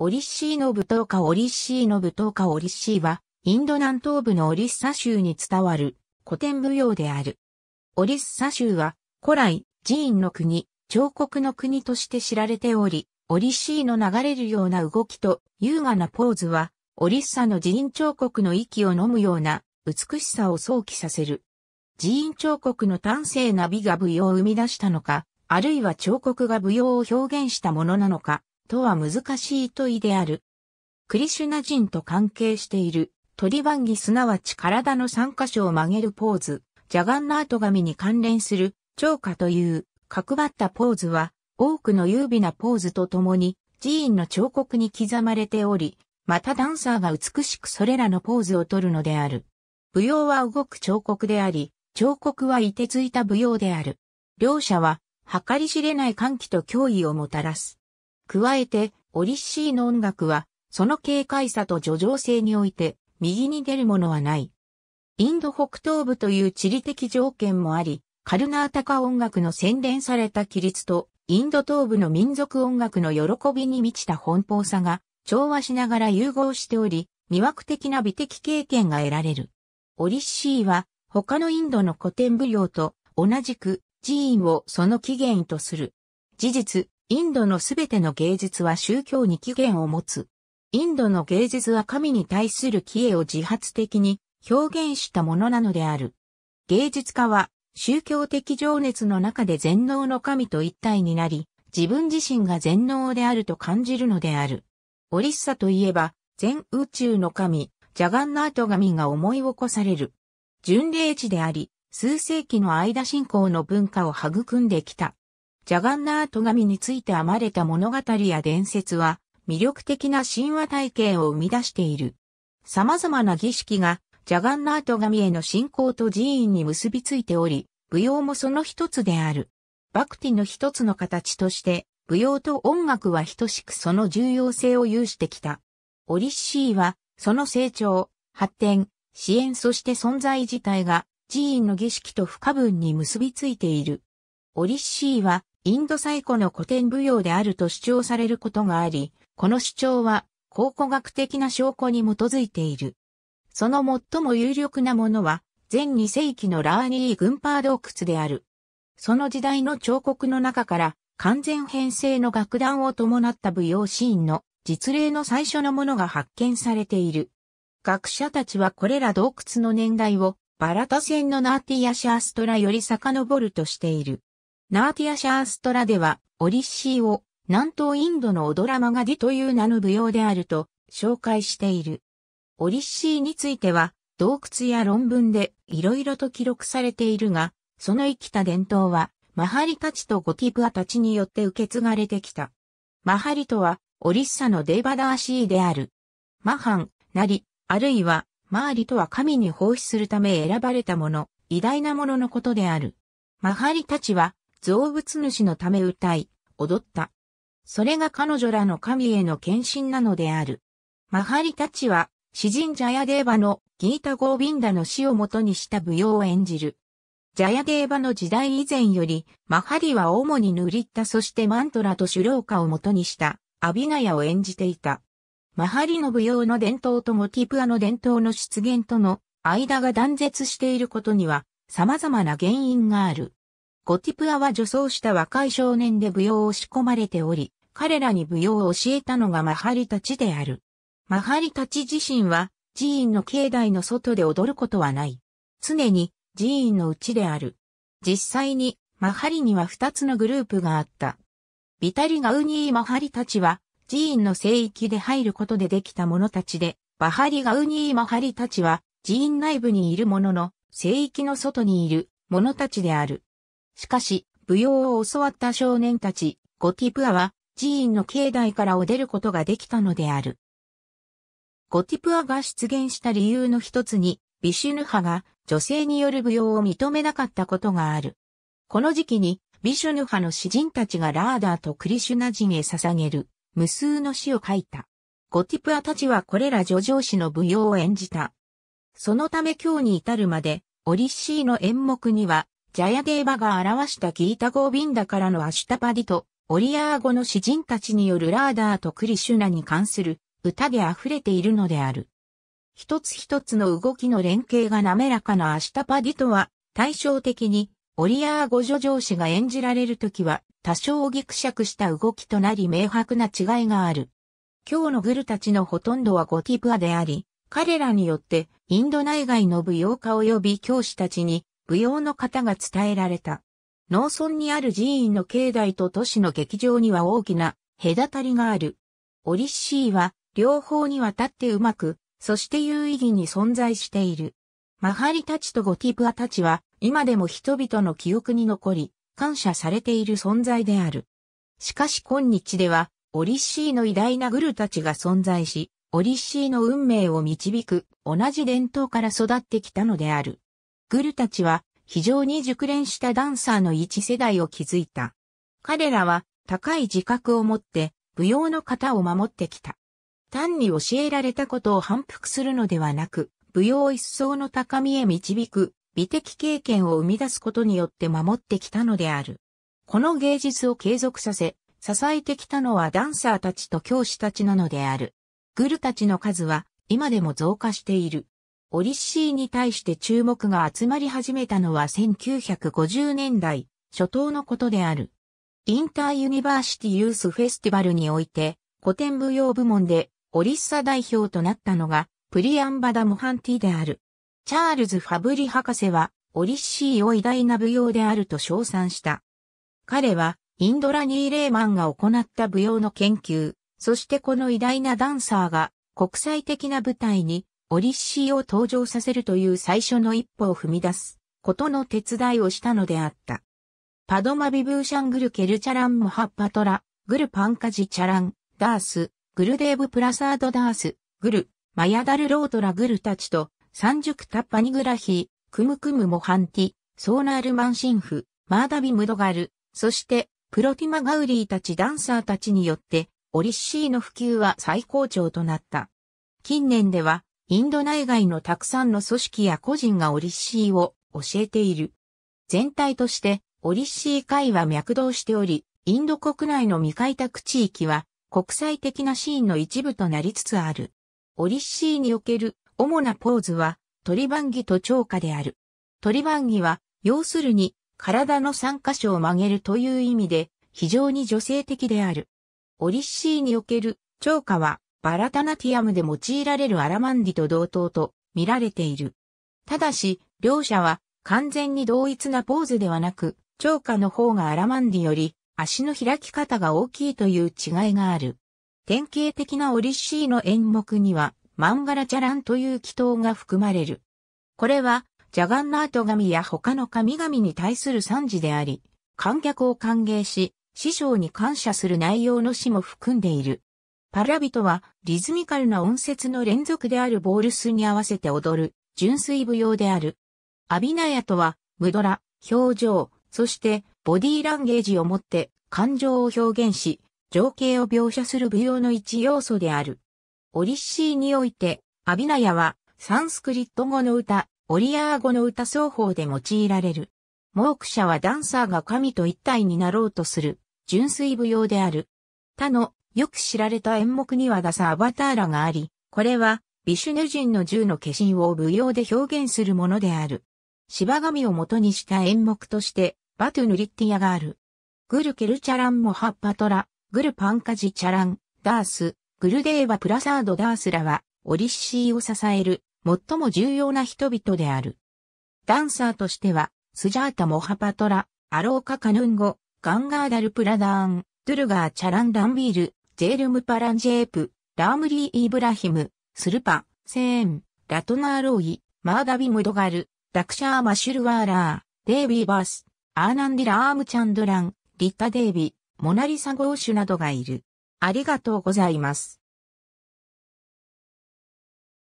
オリッシーの舞踏家オリッシーの舞踏家オリッシーは、インド南東部のオリッサ州に伝わる古典舞踊である。オリッサ州は、古来、寺院の国、彫刻の国として知られており、オリッシーの流れるような動きと優雅なポーズは、オリッサの寺院彫刻の息を飲むような美しさを想起させる。寺院彫刻の端正な美が舞踊を生み出したのか、あるいは彫刻が舞踊を表現したものなのか、とは難しい問いである。クリシュナ人と関係している、トリバンギすなわち体の三箇所を曲げるポーズ、ジャガンナート神に関連する、超過という、角張ったポーズは、多くの優美なポーズと共に、寺院の彫刻に刻まれており、またダンサーが美しくそれらのポーズをとるのである。舞踊は動く彫刻であり、彫刻はいてついた舞踊である。両者は、計り知れない歓喜と脅威をもたらす。加えて、オリッシーの音楽は、その軽快さと叙情性において、右に出るものはない。インド北東部という地理的条件もあり、カルナータカ音楽の洗練された規律と、インド東部の民族音楽の喜びに満ちた奔放さが、調和しながら融合しており、魅惑的な美的経験が得られる。オリッシーは、他のインドの古典舞踊と同じく寺院をその起源とする。事実、インドのすべての芸術は宗教に起源を持つ。インドの芸術は神に対する帰依を自発的に表現したものなのである。芸術家は宗教的情熱の中で全能の神と一体になり、自分自身が全能であると感じるのである。オリッサといえば、全宇宙の神、ジャガンナート神が思い起こされる。巡礼地であり、数世紀の間信仰の文化を育んできた。ジャガンナート神について編まれた物語や伝説は、魅力的な神話体系を生み出している。様々な儀式が、ジャガンナート神への信仰と寺院に結びついており、舞踊もその一つである。バクティの一つの形として、舞踊と音楽は等しくその重要性を有してきた。オリッシーは、その成長、発展、支援そして存在自体が、寺院の儀式と不可分に結びついている。オリッシーは、インド最古の古典舞踊であると主張されることがあり、この主張は考古学的な証拠に基づいている。その最も有力なものは、前2世紀のラーニー軍パー洞窟である。その時代の彫刻の中から、完全編成の楽団を伴った舞踊シーンの実例の最初のものが発見されている。学者たちはこれら洞窟の年代をバラタ戦のナーティアシャーストラより遡るとしている。ナーティア・シャーストラでは、オリッシーを南東インドのオドラマガディという名の舞踊であると紹介している。オリッシーについては、洞窟や論文でいろいろと記録されているが、その生きた伝統は、マハリたちとゴティプアたちによって受け継がれてきた。マハリとは、オリッサのデーバダーシーである。マハン、なり、あるいは、マーリとは神に奉仕するため選ばれたもの、偉大なもののことである。マハリたちは、造物主のため歌い、踊った。それが彼女らの神への献身なのである。マハリたちは、詩人ジャヤデーバのギータ・ゴービンダの死をもとにした舞踊を演じる。ジャヤデーバの時代以前より、マハリは主に塗りったそしてマントラとローカをもとにしたアビナヤを演じていた。マハリの舞踊の伝統とモティプアの伝統の出現との間が断絶していることには様々な原因がある。ゴティプアは女装した若い少年で舞踊を仕込まれており、彼らに舞踊を教えたのがマハリたちである。マハリたち自身は寺院の境内の外で踊ることはない。常に寺院のうちである。実際にマハリには二つのグループがあった。ビタリガウニーマハリたちは寺院の聖域で入ることでできた者たちで、バハリガウニーマハリたちは寺院内部にいるものの聖域の外にいる者たちである。しかし、舞踊を教わった少年たち、ゴティプアは、寺院の境内からを出ることができたのである。ゴティプアが出現した理由の一つに、ビシュヌ派が女性による舞踊を認めなかったことがある。この時期に、ビシュヌ派の詩人たちがラーダーとクリシュナ人へ捧げる無数の詩を書いた。ゴティプアたちはこれら女上詩の舞踊を演じた。そのため今日に至るまで、オリッシーの演目にはジャヤデーバが表したギータゴービンダからのアシュタパディと、オリアー語の詩人たちによるラーダーとクリシュナに関する歌で溢れているのである。一つ一つの動きの連携が滑らかなアシュタパディとは、対照的に、オリアー語助上司が演じられるときは、多少ぎくしゃくした動きとなり明白な違いがある。今日のグルたちのほとんどはゴティプアであり、彼らによってインド内外の舞踊家及び教師たちに舞踊の方が伝えられた。農村にある寺院の境内と都市の劇場には大きな隔たりがある。オリッシーは両方にわたってうまく、そして有意義に存在している。マハリたちとゴティプアたちは今でも人々の記憶に残り、感謝されている存在である。しかし今日では、オリッシーの偉大なグルたちが存在し、オリッシーの運命を導く同じ伝統から育ってきたのである。グルたちは非常に熟練したダンサーの一世代を築いた。彼らは高い自覚を持って舞踊の型を守ってきた。単に教えられたことを反復するのではなく、舞踊一層の高みへ導く美的経験を生み出すことによって守ってきたのである。この芸術を継続させ、支えてきたのはダンサーたちと教師たちなのである。グルたちの数は今でも増加している。オリッシーに対して注目が集まり始めたのは1950年代初頭のことである。インターユニバーシティユースフェスティバルにおいて古典舞踊部門でオリッサ代表となったのがプリアンバダ・モハンティである。チャールズ・ファブリ博士はオリッシーを偉大な舞踊であると称賛した。彼はインドラニー・レーマンが行った舞踊の研究、そしてこの偉大なダンサーが国際的な舞台にオリッシーを登場させるという最初の一歩を踏み出すことの手伝いをしたのであった。パドマビブーシャングルケルチャランモハッパトラ、グルパンカジチャラン、ダース、グルデーブプラサードダース、グル、マヤダルロートラグルたちと、三熟タッパニグラヒー、クムクムモハンティ、ソーナールマンシンフ、マーダビムドガル、そして、プロティマガウリーたちダンサーたちによって、オリッシーの普及は最高潮となった。近年では、インド内外のたくさんの組織や個人がオリッシーを教えている。全体としてオリッシー会は脈動しており、インド国内の未開拓地域は国際的なシーンの一部となりつつある。オリッシーにおける主なポーズはトリバンギと超過である。トリバンギは要するに体の3箇所を曲げるという意味で非常に女性的である。オリッシーにおける超過はバラタナティアムで用いられるアラマンディと同等と見られている。ただし、両者は完全に同一なポーズではなく、長下の方がアラマンディより足の開き方が大きいという違いがある。典型的なオリッシーの演目には、マンガラチャランという祈祷が含まれる。これは、ジャガンナート神や他の神々に対する賛辞であり、観客を歓迎し、師匠に感謝する内容の詩も含んでいる。パラビトはリズミカルな音節の連続であるボールスに合わせて踊る純粋舞踊である。アビナヤとはムドラ、表情、そしてボディーランゲージをもって感情を表現し、情景を描写する舞踊の一要素である。オリッシーにおいて、アビナヤはサンスクリット語の歌、オリアー語の歌双方で用いられる。モークシャはダンサーが神と一体になろうとする純粋舞踊である。他のよく知られた演目にはダサアバターラがあり、これは、ビシュヌ人の銃の化身を舞踊で表現するものである。芝神を元にした演目として、バトゥヌリッティアがある。グルケルチャランモハッパトラ、グルパンカジチャラン、ダース、グルデーバプラサードダースらは、オリッシーを支える、最も重要な人々である。ダンサーとしては、スジャータモハパトラ、アローカカヌンゴ、ガンガーダルプラダーン、ドゥルガーチャランダンビール、ジェルムパランジェープ、ラームリー・イブラヒム、スルパ、セーン、ラトナー・ロイ、マーダビ・ムドガル、ダクシャー・マシュルワーラー、デイビー・バース、アーナンディラ・ームチャンドラン、リッタ・デイビ、モナリサ・ゴーシュなどがいる。ありがとうございます。